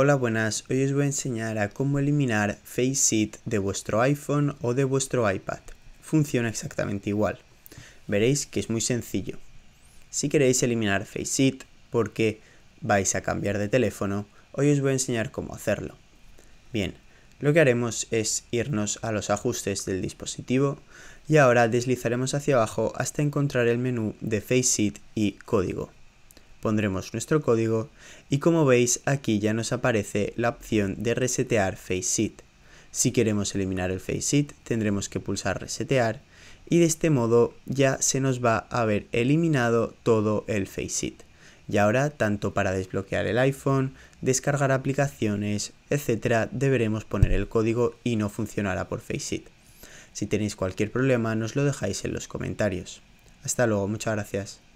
Hola buenas, hoy os voy a enseñar a cómo eliminar Face FaceIt de vuestro iPhone o de vuestro iPad. Funciona exactamente igual. Veréis que es muy sencillo. Si queréis eliminar Face it porque vais a cambiar de teléfono, hoy os voy a enseñar cómo hacerlo. Bien, lo que haremos es irnos a los ajustes del dispositivo y ahora deslizaremos hacia abajo hasta encontrar el menú de Face it y código pondremos nuestro código y como veis aquí ya nos aparece la opción de resetear Sheet. Si queremos eliminar el Sheet tendremos que pulsar resetear y de este modo ya se nos va a haber eliminado todo el Sheet. Y ahora, tanto para desbloquear el iPhone, descargar aplicaciones, etcétera, deberemos poner el código y no funcionará por FaceIt. Si tenéis cualquier problema, nos lo dejáis en los comentarios. Hasta luego, muchas gracias.